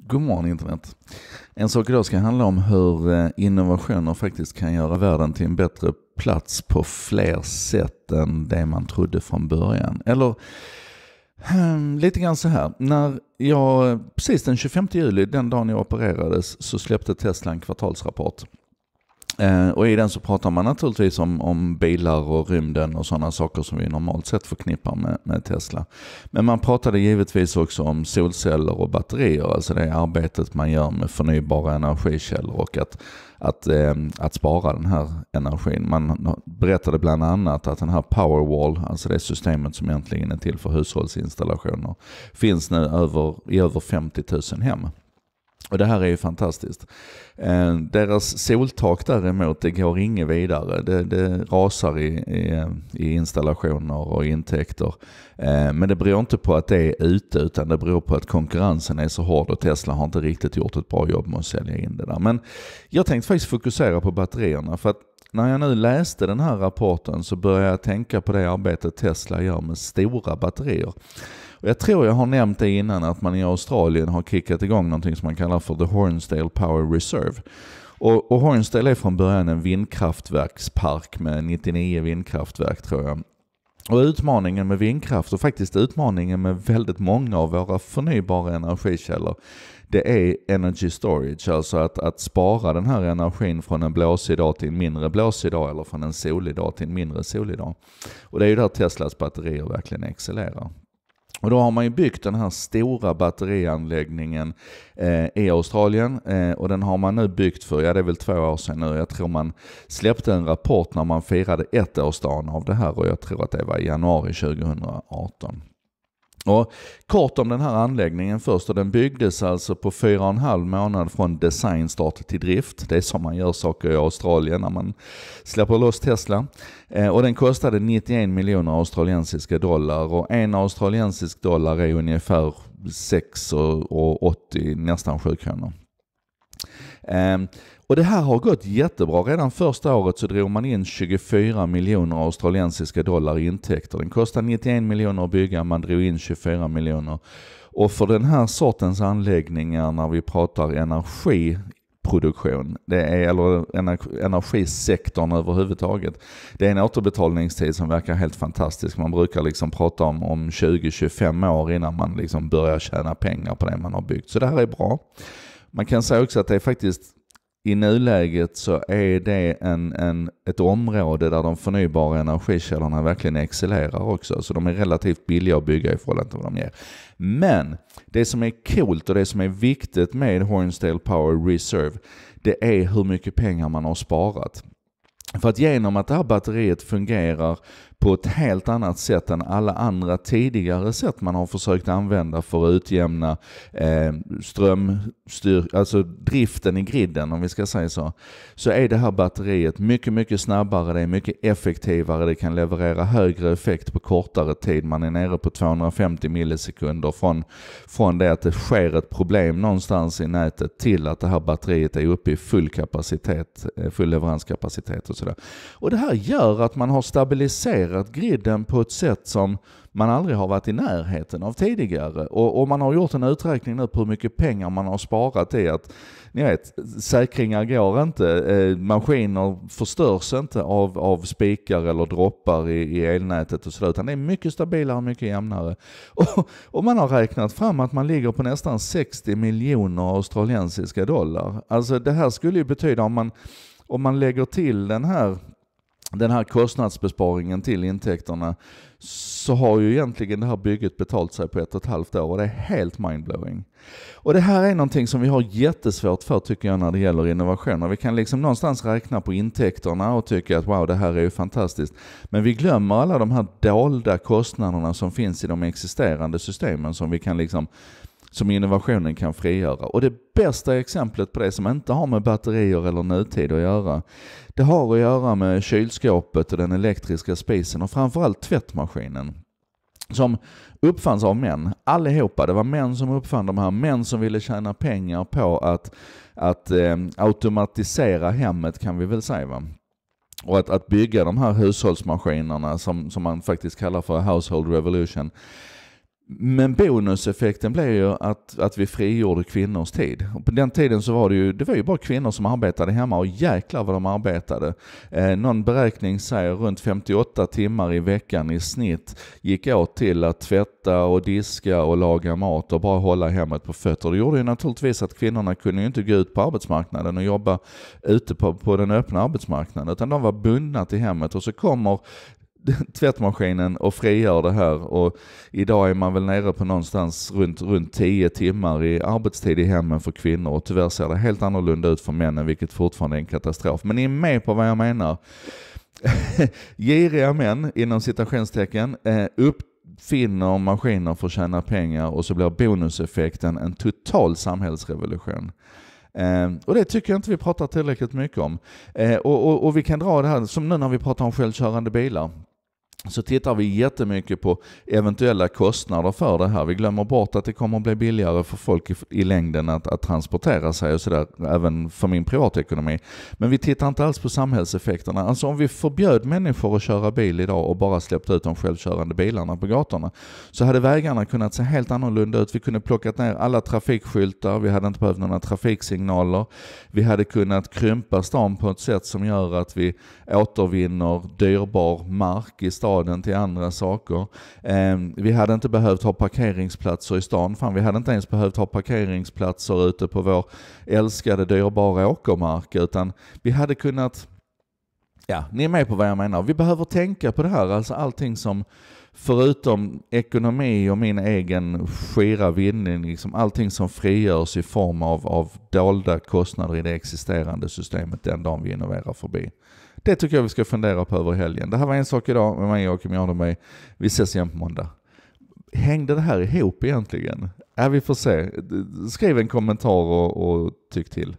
God morgon internet. En sak idag ska handla om hur eh, innovationer faktiskt kan göra världen till en bättre plats på fler sätt än det man trodde från början. Eller hmm, lite grann så här. När jag, precis den 25 juli, den dagen jag opererades, så släppte Tesla en kvartalsrapport. Eh, och i den så pratar man naturligtvis om, om bilar och rymden och sådana saker som vi normalt sett förknippar med, med, Tesla. Men man pratade givetvis också om solceller och batterier, alltså det arbetet man gör med förnybara energikällor och att, att, eh, att spara den här energin. Man berättade bland annat att den här Powerwall, alltså det systemet som egentligen är till för hushållsinstallationer, finns nu över, i över 50 000 hem. Och det här är ju fantastiskt. Eh, deras soltak däremot, det går inget vidare. Det, det rasar i, i, i, installationer och intäkter. Eh, men det beror inte på att det är ute, utan det beror på att konkurrensen är så hård och Tesla har inte riktigt gjort ett bra jobb med att sälja in det där. Men jag tänkte faktiskt fokusera på batterierna, för att när jag nu läste den här rapporten så började jag tänka på det arbetet Tesla gör med stora batterier. Och jag tror jag har nämnt det innan att man i Australien har kickat igång någonting som man kallar för The Hornsdale Power Reserve. Och, och Hornsdale är från början en vindkraftverkspark med 99 vindkraftverk tror jag. Och utmaningen med vindkraft och faktiskt utmaningen med väldigt många av våra förnybara energikällor, det är energy storage, alltså att, att spara den här energin från en blåsig dag till en mindre blåsig dag eller från en solig dag till en mindre solig dag. Och det är ju där Teslas batterier verkligen excellerar. Och då har man ju byggt den här stora batterianläggningen eh, i Australien eh, och den har man nu byggt för, ja det är väl två år sedan nu, jag tror man släppte en rapport när man firade ettårsdagen av det här och jag tror att det var i januari 2018. Och kort om den här anläggningen först. den byggdes alltså på fyra och en halv månad från designstart till drift. Det är som man gör saker i Australien när man släpper loss Tesla. Eh, och den kostade 91 miljoner australiensiska dollar och en australiensisk dollar är ungefär 6,80 nästan 7 kronor. Ehm, och det här har gått jättebra. Redan första året så drog man in 24 miljoner australiensiska dollar i intäkter. Den kostade 91 miljoner att bygga, man drog in 24 miljoner. Och för den här sortens anläggningar när vi pratar energi, produktion, det är, eller energisektorn överhuvudtaget. Det är en återbetalningstid som verkar helt fantastisk. Man brukar liksom prata om, om 20-25 år innan man liksom börjar tjäna pengar på det man har byggt. Så det här är bra. Man kan säga också att det är faktiskt i nuläget så är det en, en, ett område där de förnybara energikällorna verkligen excellerar också. Så de är relativt billiga att bygga i förhållande till vad de ger. Men det som är coolt och det som är viktigt med Hornsdale Power Reserve, det är hur mycket pengar man har sparat. För att genom att det här batteriet fungerar på ett helt annat sätt än alla andra tidigare sätt man har försökt använda för att utjämna eh, strömstyr, alltså driften i griden om vi ska säga så. Så är det här batteriet mycket, mycket snabbare, det är mycket effektivare, det kan leverera högre effekt på kortare tid. Man är nere på 250 millisekunder från, från det att det sker ett problem någonstans i nätet till att det här batteriet är uppe i full kapacitet, eh, full leveranskapacitet och sådär. Och det här gör att man har stabiliserat hanterat griden på ett sätt som man aldrig har varit i närheten av tidigare. Och, och man har gjort en uträkning nu på hur mycket pengar man har sparat i att, ni vet, säkringar går inte, eh, maskiner förstörs inte av, av spikar eller droppar i, i elnätet och sådär, utan det är mycket stabilare och mycket jämnare. Och, och man har räknat fram att man ligger på nästan 60 miljoner australiensiska dollar. Alltså det här skulle ju betyda om man om man lägger till den här den här kostnadsbesparingen till intäkterna så har ju egentligen det här bygget betalt sig på ett och ett halvt år och det är helt mindblowing. Och det här är någonting som vi har jättesvårt för tycker jag när det gäller innovationer. Vi kan liksom någonstans räkna på intäkterna och tycka att wow det här är ju fantastiskt. Men vi glömmer alla de här dolda kostnaderna som finns i de existerande systemen som vi kan liksom som innovationen kan frigöra. Och det bästa exemplet på det som inte har med batterier eller nutid att göra, det har att göra med kylskåpet och den elektriska spisen och framförallt tvättmaskinen som uppfanns av män. Allihopa. Det var män som uppfann de här. Män som ville tjäna pengar på att, att eh, automatisera hemmet kan vi väl säga. Va? Och att, att bygga de här hushållsmaskinerna som, som man faktiskt kallar för household revolution. Men bonuseffekten blev ju att, att vi frigjorde kvinnors tid. Och på den tiden så var det ju, det var ju bara kvinnor som arbetade hemma och jäklar vad de arbetade. Eh, någon beräkning säger runt 58 timmar i veckan i snitt gick åt till att tvätta och diska och laga mat och bara hålla hemmet på fötter. Det gjorde ju naturligtvis att kvinnorna kunde ju inte gå ut på arbetsmarknaden och jobba ute på, på den öppna arbetsmarknaden utan de var bundna till hemmet och så kommer tvättmaskinen och frigör det här. Och idag är man väl nere på någonstans runt, runt 10 timmar i arbetstid i hemmen för kvinnor och tyvärr ser det helt annorlunda ut för männen, vilket fortfarande är en katastrof. Men ni är med på vad jag menar. Giriga män, inom citationstecken, eh, uppfinner maskiner för att tjäna pengar och så blir bonuseffekten en total samhällsrevolution. Eh, och det tycker jag inte vi pratar tillräckligt mycket om. Eh, och, och, och, vi kan dra det här, som nu när vi pratar om självkörande bilar så tittar vi jättemycket på eventuella kostnader för det här. Vi glömmer bort att det kommer att bli billigare för folk i, i längden att, att transportera sig och sådär, även för min privatekonomi. Men vi tittar inte alls på samhällseffekterna. Alltså om vi förbjöd människor att köra bil idag och bara släppte ut de självkörande bilarna på gatorna, så hade vägarna kunnat se helt annorlunda ut. Vi kunde plockat ner alla trafikskyltar, vi hade inte behövt några trafiksignaler. Vi hade kunnat krympa stan på ett sätt som gör att vi återvinner dyrbar mark i staden staden till andra saker. Ehm, vi hade inte behövt ha parkeringsplatser i stan. Fan, vi hade inte ens behövt ha parkeringsplatser ute på vår älskade dyrbara åkermark, utan vi hade kunnat Ja, ni är med på vad jag menar. Vi behöver tänka på det här, alltså allting som förutom ekonomi och min egen skira vinning, liksom allting som frigörs i form av, av dolda kostnader i det existerande systemet den dagen vi innoverar förbi. Det tycker jag vi ska fundera på över helgen. Det här var en sak idag med mig, Joakim Jardenberg. Vi ses igen på måndag. Hängde det här ihop egentligen? Ja, äh, vi får se. Skriv en kommentar och, och tyck till.